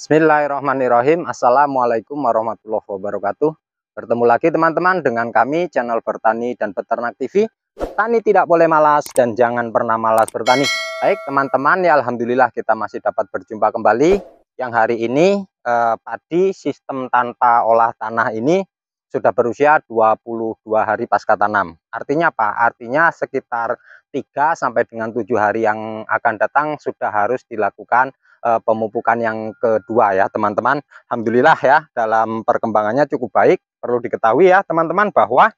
Bismillahirrahmanirrahim. Assalamualaikum warahmatullahi wabarakatuh. Bertemu lagi teman-teman dengan kami channel Bertani dan Peternak TV. Tani tidak boleh malas dan jangan pernah malas bertani. Baik teman-teman ya Alhamdulillah kita masih dapat berjumpa kembali. Yang hari ini eh, padi sistem tanpa olah tanah ini sudah berusia 22 hari pasca tanam. Artinya apa? Artinya sekitar 3 sampai dengan 7 hari yang akan datang sudah harus dilakukan Eh, pemupukan yang kedua ya teman-teman. Alhamdulillah ya dalam perkembangannya cukup baik. Perlu diketahui ya teman-teman bahwa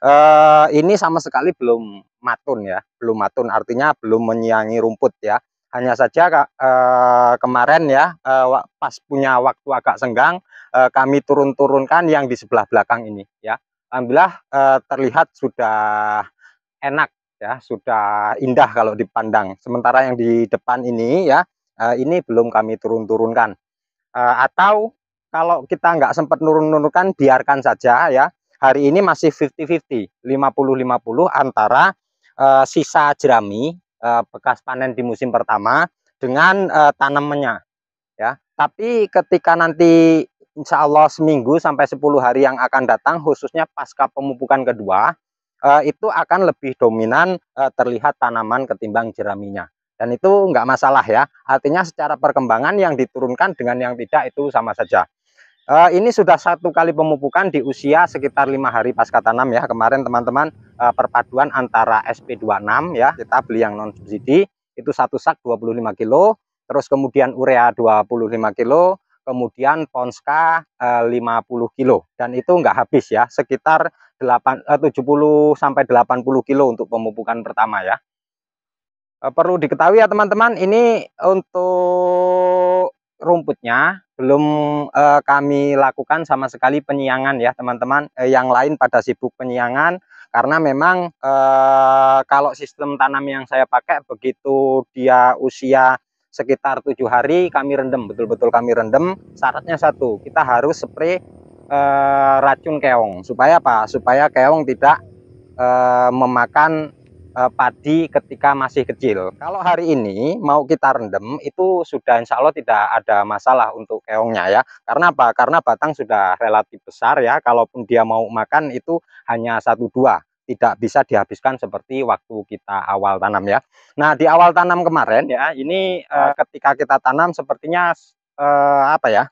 uh, ini sama sekali belum matun ya, belum matun artinya belum menyiangi rumput ya. Hanya saja uh, kemarin ya uh, pas punya waktu agak senggang uh, kami turun-turunkan yang di sebelah belakang ini ya. Alhamdulillah uh, terlihat sudah enak ya sudah indah kalau dipandang. Sementara yang di depan ini ya uh, ini belum kami turun-turunkan. Uh, atau kalau kita nggak sempat nurun-nurunkan, biarkan saja ya. Hari ini masih 50-50, 50-50 antara uh, sisa jerami uh, bekas panen di musim pertama dengan uh, tanamannya. Ya, tapi ketika nanti insya Allah seminggu sampai 10 hari yang akan datang, khususnya pasca pemupukan kedua, itu akan lebih dominan terlihat tanaman ketimbang jeraminya. Dan itu nggak masalah ya. Artinya secara perkembangan yang diturunkan dengan yang tidak itu sama saja. E, ini sudah satu kali pemupukan di usia sekitar lima hari pasca tanam ya. Kemarin teman-teman e, perpaduan antara SP26 ya, kita beli yang non subsidi itu satu sak 25 kilo, terus kemudian urea 25 kilo, kemudian ponska e, eh, 50 kilo dan itu nggak habis ya sekitar 8 70 sampai 80 kilo untuk pemupukan pertama ya Eh, perlu diketahui ya teman-teman ini untuk rumputnya belum eh, kami lakukan sama sekali penyiangan ya teman-teman eh, yang lain pada sibuk penyiangan karena memang eh, kalau sistem tanam yang saya pakai begitu dia usia sekitar tujuh hari kami rendem betul-betul kami rendem syaratnya satu kita harus spray eh, racun keong supaya apa supaya keong tidak eh, memakan Eh, padi ketika masih kecil. Kalau hari ini mau kita rendam itu sudah insya Allah tidak ada masalah untuk keongnya ya. Karena apa? Karena batang sudah relatif besar ya. Kalaupun dia mau makan itu hanya satu dua tidak bisa dihabiskan seperti waktu kita awal tanam ya. Nah di awal tanam kemarin ya ini eh, ketika kita tanam sepertinya eh, apa ya?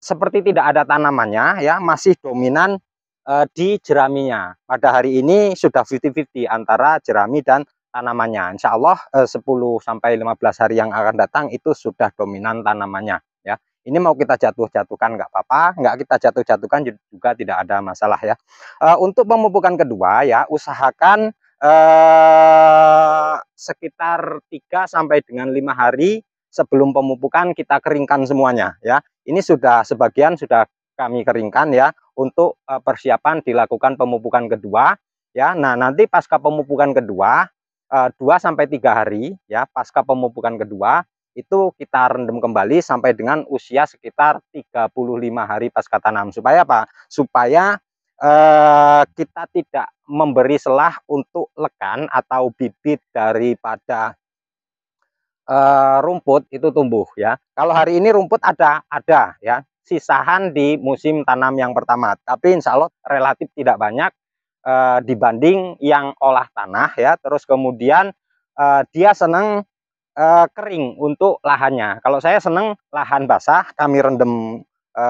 Seperti tidak ada tanamannya ya masih dominan Eh, di jeraminya. Pada hari ini sudah 50-50 antara jerami dan tanamannya. Insya Allah 10 eh, sampai 15 hari yang akan datang itu sudah dominan tanamannya. Ya, ini mau kita jatuh-jatuhkan nggak apa-apa, nggak kita jatuh-jatuhkan juga tidak ada masalah ya. Eh, untuk pemupukan kedua ya usahakan eh, sekitar 3 sampai dengan lima hari sebelum pemupukan kita keringkan semuanya ya. Ini sudah sebagian sudah kami keringkan ya untuk eh, persiapan dilakukan pemupukan kedua ya. Nah, nanti pasca pemupukan kedua eh, dua sampai tiga hari ya pasca pemupukan kedua itu kita rendam kembali sampai dengan usia sekitar 35 hari pasca tanam supaya apa supaya eh, kita tidak memberi selah untuk lekan atau bibit daripada Uh, rumput itu tumbuh ya kalau hari ini rumput ada ada ya sisahan di musim tanam yang pertama. Tapi insya Allah relatif tidak banyak e, dibanding yang olah tanah ya. Terus kemudian e, dia senang e, eh, kering untuk lahannya. Kalau saya senang lahan basah, kami rendam e,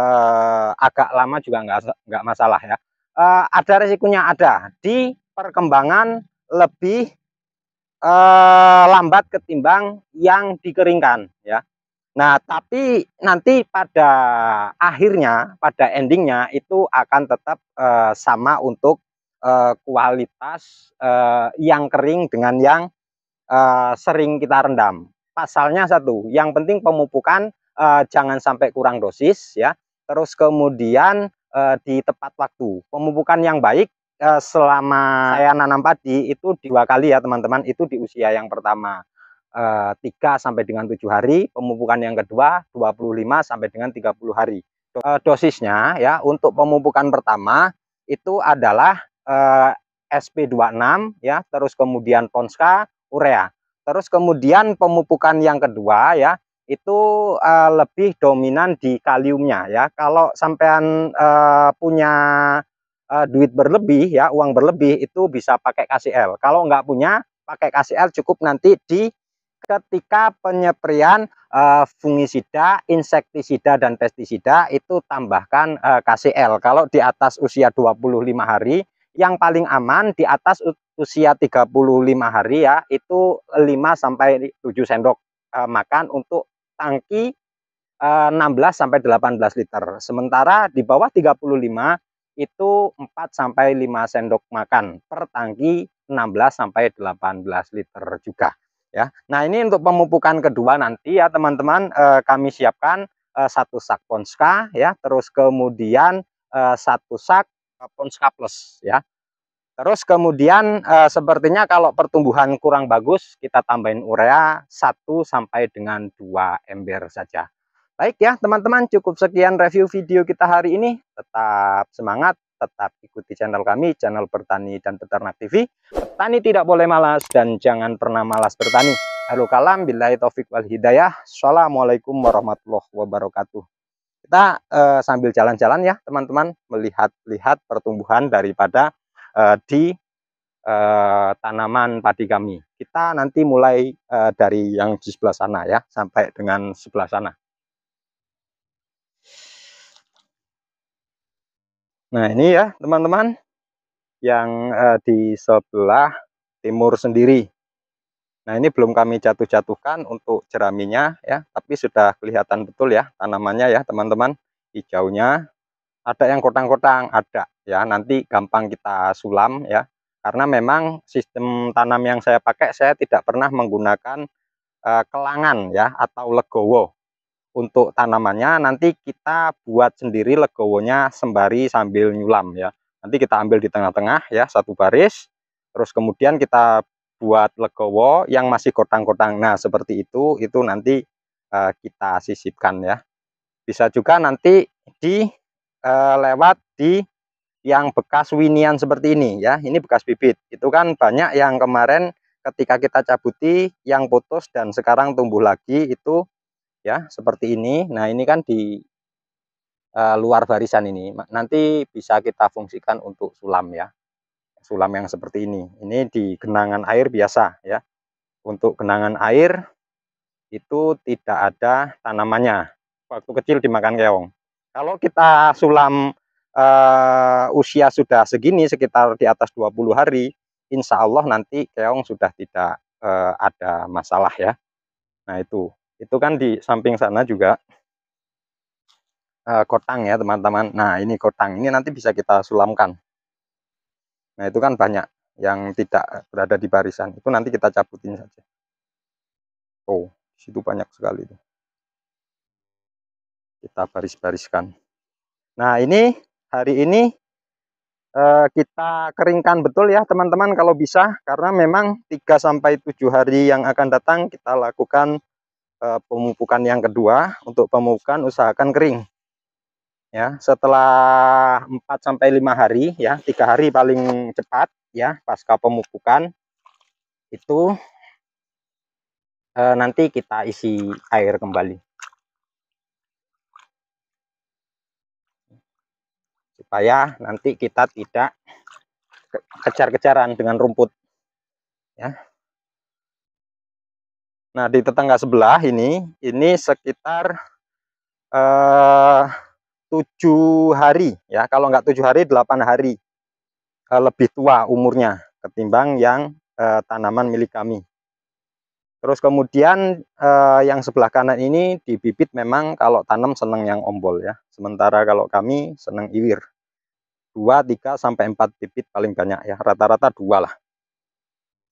agak lama juga nggak nggak masalah ya. E, ada resikonya ada di perkembangan lebih e, lambat ketimbang yang dikeringkan ya. Nah, tapi nanti pada akhirnya, pada endingnya itu akan tetap uh, sama untuk uh, kualitas uh, yang kering dengan yang uh, sering kita rendam. Pasalnya satu, yang penting pemupukan uh, jangan sampai kurang dosis ya. Terus kemudian uh, di tepat waktu. Pemupukan yang baik uh, selama saya nanam padi itu dua kali ya teman-teman, itu di usia yang pertama. 3 eh, sampai dengan 7 hari, pemupukan yang kedua 25 sampai dengan 30 hari. Eh, dosisnya ya untuk pemupukan pertama itu adalah eh, SP26 ya, terus kemudian Ponska, urea. Terus kemudian pemupukan yang kedua ya itu eh, lebih dominan di kaliumnya ya. Kalau sampean eh, punya eh, duit berlebih ya, uang berlebih itu bisa pakai KCL. Kalau nggak punya pakai KCL cukup nanti di ketika penyeprian uh, eh, fungisida, insektisida dan pestisida itu tambahkan uh, eh, KCL. Kalau di atas usia 25 hari, yang paling aman di atas usia 35 hari ya, itu 5 sampai 7 sendok uh, makan untuk tangki uh, 16 sampai 18 liter. Sementara di bawah 35 itu 4 sampai 5 sendok makan per tangki 16 sampai 18 liter juga ya. Nah, ini untuk pemupukan kedua nanti ya teman-teman eh, kami siapkan eh, satu sak ponska ya, terus kemudian eh, satu sak ponska plus ya. Terus kemudian eh, sepertinya kalau pertumbuhan kurang bagus kita tambahin urea satu sampai dengan dua ember saja. Baik ya teman-teman cukup sekian review video kita hari ini. Tetap semangat, tetap ikuti channel kami, channel Bertani dan Peternak TV. Petani tidak boleh malas dan jangan pernah malas bertani. Halo kalam, bila taufik wal hidayah. Assalamualaikum warahmatullahi wabarakatuh. Kita eh, sambil jalan-jalan ya teman-teman, melihat-lihat pertumbuhan daripada eh, di eh, tanaman padi kami. Kita nanti mulai eh, dari yang di sebelah sana ya, sampai dengan sebelah sana. Nah ini ya teman-teman yang eh, di sebelah timur sendiri. Nah ini belum kami jatuh-jatuhkan untuk jeraminya ya, tapi sudah kelihatan betul ya tanamannya ya teman-teman hijaunya. Ada yang kotang-kotang, ada ya nanti gampang kita sulam ya. Karena memang sistem tanam yang saya pakai saya tidak pernah menggunakan eh, kelangan ya atau legowo untuk tanamannya nanti kita buat sendiri legowonya sembari sambil nyulam ya nanti kita ambil di tengah-tengah ya satu baris terus kemudian kita buat legowo yang masih kotang-kotang nah seperti itu itu nanti uh, kita sisipkan ya bisa juga nanti di uh, lewat di yang bekas winian seperti ini ya ini bekas bibit itu kan banyak yang kemarin ketika kita cabuti yang putus dan sekarang tumbuh lagi itu ya seperti ini nah ini kan di uh, luar barisan ini nanti bisa kita fungsikan untuk sulam ya sulam yang seperti ini ini di genangan air biasa ya untuk genangan air itu tidak ada tanamannya waktu kecil dimakan keong kalau kita sulam uh, usia sudah segini sekitar di atas 20 hari insya Allah nanti keong sudah tidak uh, ada masalah ya. Nah itu itu kan di samping sana juga uh, kotang ya teman-teman nah ini kotang ini nanti bisa kita sulamkan nah itu kan banyak yang tidak berada di barisan itu nanti kita cabutin saja oh situ banyak sekali itu kita baris-bariskan nah ini hari ini eh, kita keringkan betul ya teman-teman kalau bisa karena memang 3 sampai 7 hari yang akan datang kita lakukan Eh, pemupukan yang kedua untuk pemupukan usahakan kering ya setelah 4 sampai 5 hari ya tiga hari paling cepat ya pasca pemupukan itu e, nanti kita isi air kembali supaya nanti kita tidak kejar-kejaran dengan rumput ya Nah, di tetangga sebelah ini, ini sekitar eh, tujuh hari ya. Kalau nggak tujuh hari, delapan hari eh, lebih tua umurnya ketimbang yang eh, tanaman milik kami. Terus kemudian yang sebelah kanan ini dibibit memang kalau tanam seneng yang ombol ya. Sementara kalau kami seneng iwir. 2, 3, sampai 4 bibit paling banyak ya. Rata-rata dua lah.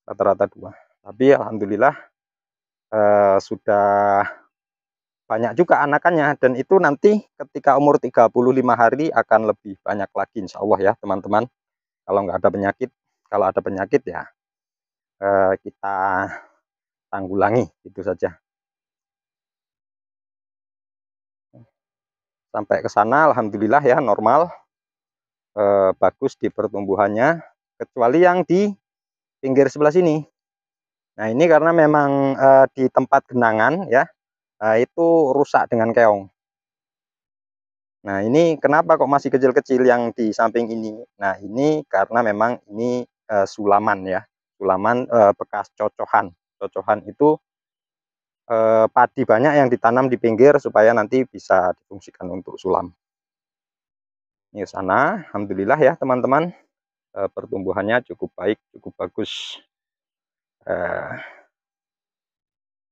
Rata-rata dua. Tapi Alhamdulillah Eh, sudah banyak juga anakannya dan itu nanti ketika umur 35 hari akan lebih banyak lagi insya Allah ya teman-teman kalau nggak ada penyakit kalau ada penyakit ya eh, kita tanggulangi itu saja sampai ke sana Alhamdulillah ya normal eh, bagus di pertumbuhannya kecuali yang di pinggir sebelah sini Nah ini karena memang e, di tempat genangan ya e, itu rusak dengan keong. Nah ini kenapa kok masih kecil-kecil yang di samping ini? Nah ini karena memang ini e, sulaman ya, sulaman e, bekas cocohan. Cocohan itu e, padi banyak yang ditanam di pinggir supaya nanti bisa difungsikan untuk sulam. Ini sana, alhamdulillah ya teman-teman, e, pertumbuhannya cukup baik, cukup bagus. Eh,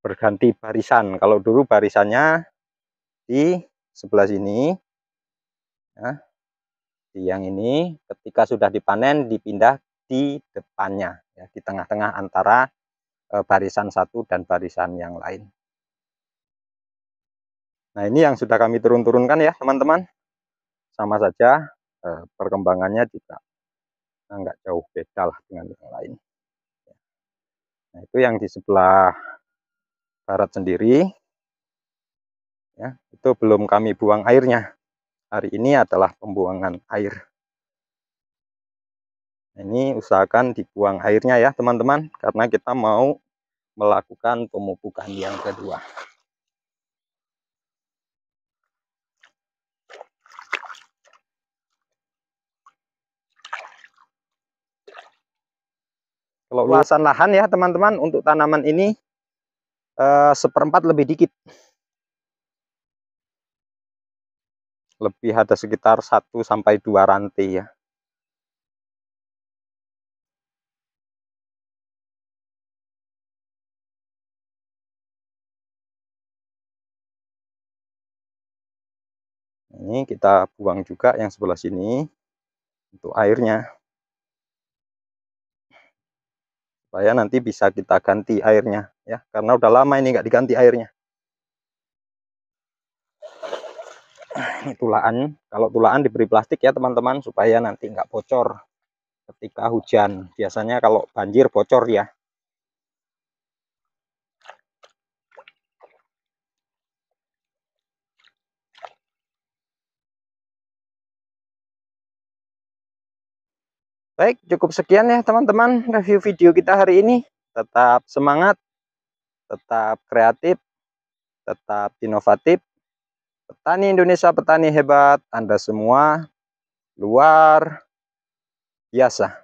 berganti barisan. Kalau dulu barisannya di sebelah sini, ya, di yang ini, ketika sudah dipanen dipindah di depannya, ya, di tengah-tengah antara eh, barisan satu dan barisan yang lain. Nah ini yang sudah kami turun-turunkan ya teman-teman. Sama saja eh, perkembangannya juga nggak jauh beda lah dengan yang lain. Nah, itu yang di sebelah barat sendiri. Ya, itu belum kami buang airnya. Hari ini adalah pembuangan air. Nah, ini usahakan dibuang airnya ya teman-teman, karena kita mau melakukan pemupukan yang kedua. Kalau luasan lahan ya teman-teman untuk tanaman ini seperempat eh, seperempat lebih dikit. Lebih ada sekitar 1 sampai 2 rantai ya. Ini kita buang juga yang sebelah sini untuk airnya. supaya nanti bisa kita ganti airnya ya karena udah lama ini nggak diganti airnya ini tulaan kalau tulaan diberi plastik ya teman-teman supaya nanti nggak bocor ketika hujan biasanya kalau banjir bocor ya Baik, cukup sekian ya teman-teman review video kita hari ini. Tetap semangat, tetap kreatif, tetap inovatif. Petani Indonesia, petani hebat, Anda semua luar biasa.